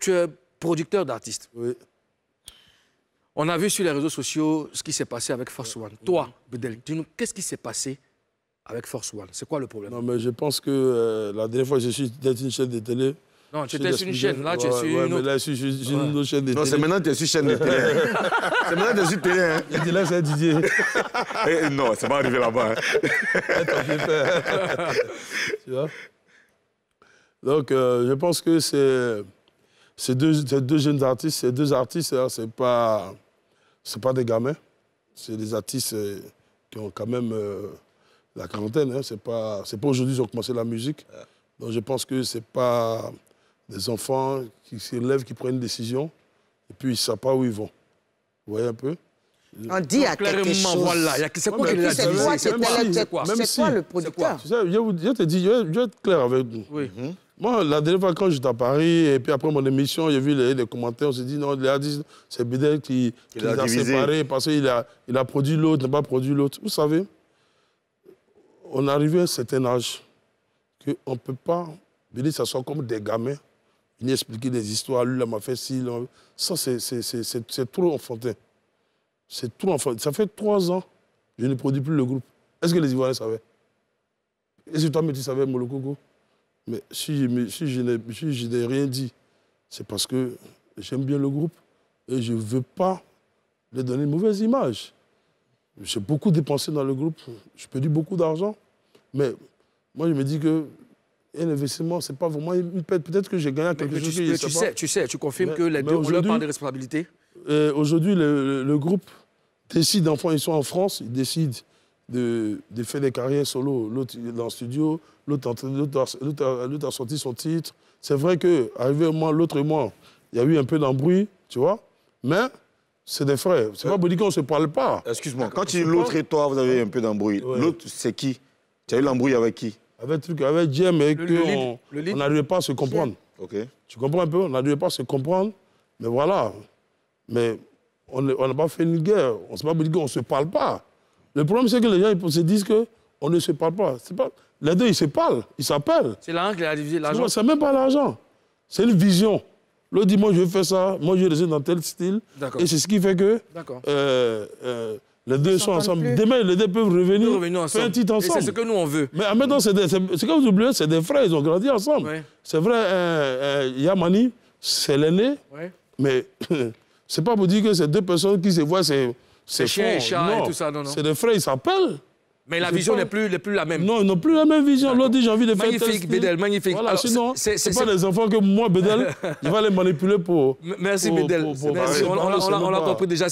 Tu es producteur d'artistes. Oui. On a vu sur les réseaux sociaux ce qui s'est passé avec Force One. Toi, Bedel, dis-nous, qu'est-ce qui s'est passé avec Force One C'est quoi le problème Non, mais je pense que euh, la dernière fois, je suis dans une chaîne de télé. Non, tu étais sur une chaîne, là, tu es sur une autre. je suis une autre chaîne de télé. Non, c'est maintenant que tu es sur chaîne de télé. c'est maintenant que tu es sur télé. Hein. Il dit là, c'est Didier. Eh, non, c'est pas arrivé là-bas. Hein. Eh, tu vois Donc, euh, je pense que c'est ces deux, ces deux, jeunes artistes, ces deux artistes, hein, c'est ce n'est pas, pas des gamins. C'est des artistes euh, qui ont quand même euh, la quarantaine. Hein. C'est Ce n'est pas, aujourd'hui qu'ils ont commencé la musique. Donc je pense que ce pas des enfants qui s'élèvent, qui prennent une décision, et puis ils ne savent pas où ils vont. Vous voyez un peu on dit à quelque chose. voilà. C'est quoi a C'est quoi, le producteur Je, te dis, je vais être clair avec nous. Oui. Mhm. Moi, la dernière fois, quand j'étais à Paris, et puis après mon émission, j'ai vu les, commentaires, on s'est dit, non, c'est Bédel qui, qui les a, parce qu'il a, il a produit l'autre, n'a pas produit l'autre. Vous savez, on arrivait à un certain âge qu'on ne peut pas ça soit comme des gamins, venir expliquer des histoires, lui, il m'a fait ci, là. Ça, c'est trop enfantin. C'est trop enfantin. Ça fait trois ans je ne produis plus le groupe. Est-ce que les Ivoiriens savaient Est-ce que toi, mais tu savais, Molokoko mais si, je n'ai rien dit, c'est parce que j'aime bien le groupe et je ne veux pas leur donner une mauvaise image. J'ai beaucoup dépensé dans le groupe, je perds beaucoup d'argent, mais moi je me dis que investissement, ce c'est pas vraiment une Peut-être que j'ai gagné quelque chose. Tu, sais, tu confirmes que les deux ont leur part de responsabilité Aujourd'hui, euh, le, le, groupe décide, enfin, ils sont en France, ils décident de, de faire des carrières solo, l'autre dans le studio, l'autre a, a, sorti son titre. C'est vrai que arrivé moi, l'autre et moi, il y a eu un peu d'embrouille, tu vois, mais c'est des frères. C'est pas pour dire qu'on se parle pas. Excuse-moi, quand tu dis l'autre et toi, vous avez un peu d'embrouille, l'autre c'est qui Tu as eu l'embrouille avec qui Avec truc, avec et qu'on n'arrivait pas à se comprendre. Tu comprends un peu On n'arrivait pas à se comprendre, mais voilà. Mais on n'a pas fait une guerre. On se pas pas dit qu'on ne se parle pas. Le problème, c'est que les gens se disent qu'on ne se parle pas. pas. Les deux, ils se parlent, ils s'appellent. C'est l'argent qui a divisé l'argent. C'est même pas l'argent. C'est une vision. L'autre dit, moi, je vais faire ça, moi, je vais dans tel style. Et c'est ce qui fait que euh, euh, les deux sont ensemble. Demain, les deux peuvent revenir, faire un titre ensemble. C'est ce que nous, on veut. Mais maintenant, c'est que vous oubliez, c'est des frères, ils ont grandi ensemble. C'est vrai, euh, Yamani, c'est l'aîné, mais mais c'est pas pour dire que ces deux personnes qui se voient, c'est c'est chien et chat et tout ça, non, C'est des frères, ils s'appellent. Mais la vision n'est plus, plus, la même. Non, ils n'ont plus la même vision. L'autre dit j'ai envie de magnifique, faire Magnifique, Bédel, magnifique. sinon, ce n'est pas des enfants que moi, Bédel, je vais les manipuler pour. Merci, Bédel. On, l'a compris déjà.